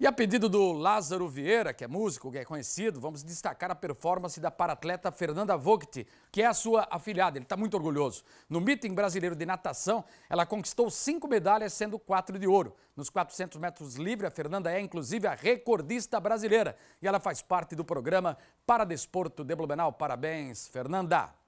E a pedido do Lázaro Vieira, que é músico, que é conhecido, vamos destacar a performance da paratleta Fernanda Vogt, que é a sua afilhada. Ele está muito orgulhoso. No meeting brasileiro de natação, ela conquistou cinco medalhas, sendo quatro de ouro. Nos 400 metros livre, a Fernanda é inclusive a recordista brasileira. E ela faz parte do programa Paradesporto de Blumenau. Parabéns, Fernanda!